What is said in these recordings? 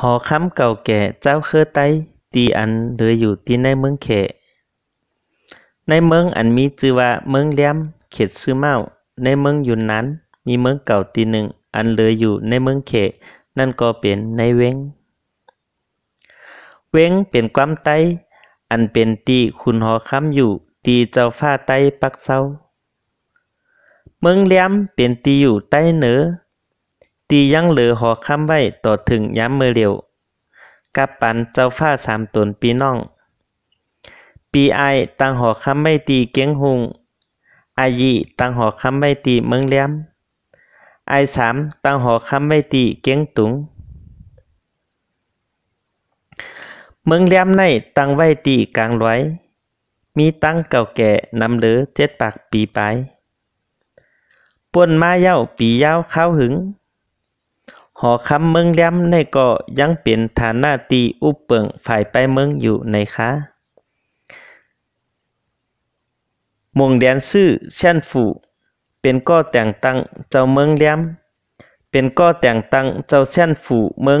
หอคำเก่าแก่เจ้าเคอไตตีอันเหลืออยู่ที่ในเมืองเขในเมืองอันมีชื่อว่าเมืองเลี้ยมเขตซื่อเมาในเมืองอยู่นั้นมีเมืองเก่าตีหนึ่ง อันเหลืออยู่ในเมืองเขนั่นก็เป็นในเวง เวงเป็นความไตอันเป็นตีคุณหอคำอยู่ ตีเจ้าฟ้าไตปักเศร้าเมืองเลี้ยมเป็นตีอยู่ใต้เหนือตียังเหลือหอค้ำไว้ต่อถึงย้ำมือเร็วกับปันเจ้าฟ้าสามตนปีน้อง ปีไอตังหอค้ำไม่ตีเกียงหุงอายีตังหอค้ำไม่ตีเมืองเลี้ยมไอสามตังหอค้ำไม่ตีเกียงตุง เมืองเลี้ยมในตังไว้ตีกลางร้อยมีตั้งเก่าแก่นำเหลือเจ็ดปากปีไปป่วนมาเย้าปีเย้าข้าวหึงหอคำเมืองย้ำมในก็ยังเป็นฐานหน้าตีอุปเปิงฝ่ายไปเมืองอยู่ในคะมงแดนซื่อเช่นฝูเป็นก็แต่งตั้งเจ้าเมืองย้ำมเป็นก็แต่งตั้งเจ้าเช่นฝูเมือง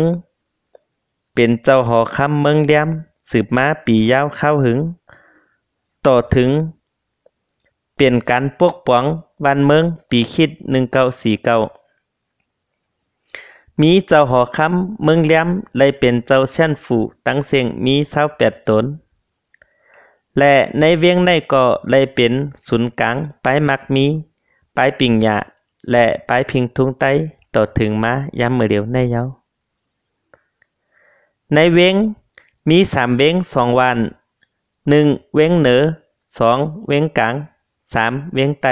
เป็นเจ้าหอคำเมืองย้ำมสืบมาปียาวเข้าหึงต่อถึง เปลี่ยนการปกป้องบ้านเมืองปีคิดหนึ่่งเก้าสีเก้ามีเจ้าหอคำเมืองแหลมไลเป็นเจ้าเส้นฝูตั้งเสียงมีเศร้าแปดตน และในเวียงในก็ไลเป็นศูนย์กลางปลายมักมีปลายปิ่งหยาและปลายพิงทุงไตต่อถึงมายามมือเดียวในเยาในเวงมีสามเวงสองวันหนึ่งเวงเหนือสองเวงกลางสามเวงไต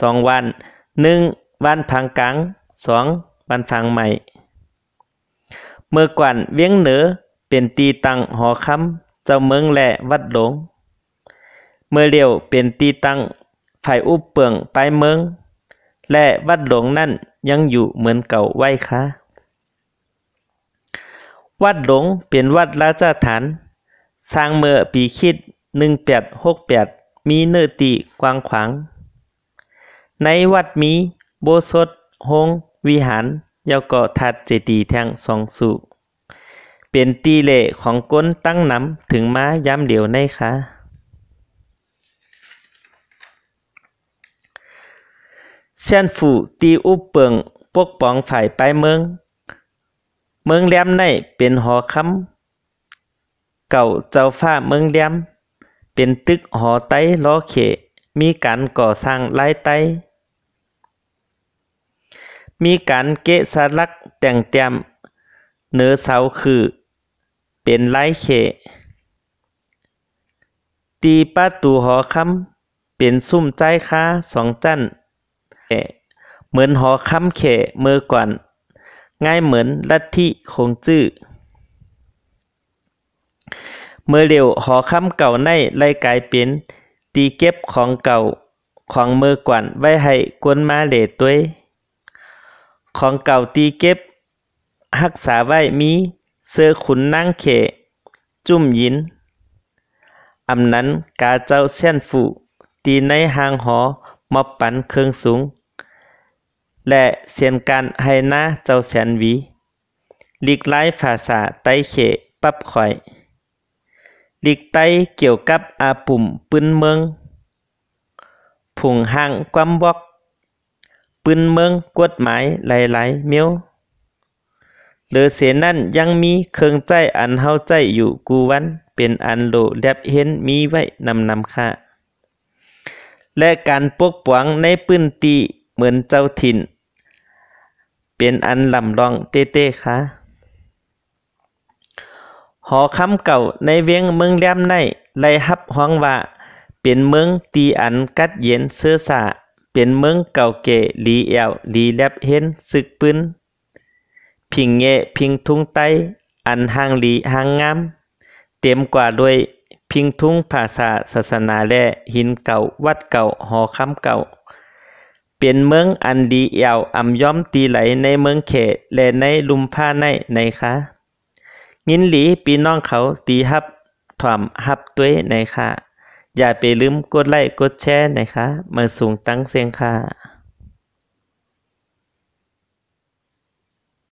สองวันหนึ่งวันพังกลางสองบันฟังใหม่ เมื่อก่อนเวียงเหนือ เป็นตีตังหอคำเจ้าเมืองแหล่วัดหลง เมื่อเลียวเป็นตีตังฝ่ายอุปเปืิงไปเมือง และวัดหลงนั่นยังอยู่เหมือนเก่าไหวคะวัดหลงเป็นวัดราชฐานสร้างเมื่อ ปีคิดหหนึ่งแปดกแปดมีเนื้อตีกว้างขวาง ในวัดมี โบสถ์หงวิหารยาวก็ทัดเจดีย์ทงสองสุเป็นตีเล่ของก้นตั้งน้ำถึงม้าย้ำเดียวในค่ะเซียนฝูตีอุปเปิงปกป้องฝ่ายไปเมือง เมืองแหลมในเป็นหอคำเก่าเจ้าฟ้าเมืองแหลมเป็นตึกหอไต้ล้อเข มีการก่อสร้างล่ไต้มีการเกะสลักแต่งแต้มเนื้อเสาคือเป็นลายเข ตีประตูหอคำเป็นซุ่มใจค้าสองจันเหมือนหอคำเขเมื่อก่อนง่ายเหมือนลัทธิคงจื้อเมื่อเร็วหอคำเก่าในไล่กลายเป็น ตีเก็บของเก่า ของเมื่อก่อนไว้ให้กวนมาเหลต้วของเก่าตีเก็บฮักษาไว้มีเสื้อขุนนั่งเข จุ่มยินอำนั้นกาเจ้าเส้นฝูตีในหางหอมอบปันเครื่องสูง และเสียนการให้หน้าเจ้าแสนวี หลีกไล่ภาษาไต้เขปับข่อย หลีกไต้เกี่ยวกับอาปุ่มปืนเมือง ผุงห่างความบอกืนเมืองกฎหมายหลายยเมียว เหลือเสียนั่นยังมีเครื่องใจอันเฮาใจอยู่กูวันเป็นอันโลแลบเห็นมีไว้นำนำค่ะและการปกปวงในปื้นตีเหมือนเจ้าถิ่น เป็นอันลำลองเต้เต้ค่ะ หอคำเก่าในเวียงเมืองแลมในไลฮับห้องว่าเป็นเมืองตีอันกัดเย็นเสื้อสาเป็นเมืองเก่าแก่ลีเอวลีแลบเห็นซึกปืนพิงเงะพิงทุ่งไตอันห่างลีห่างงามเต็มกว่าด้วย พิงทุ่งภาษาศาสนาและหินเก่าวัดเก่าหอคำเก่า เป็นเมืองอันดีเอวอ่ำย้อมตีไหลในเมืองเขตและในลุมผ้าในในคะงินหลีปีน้องเขาตีฮับถ่อมฮับตัวในค่ะอย่าไปลืมกดไลค์กดแชร์นะคะมาสูงตั้งเสียงค่ะ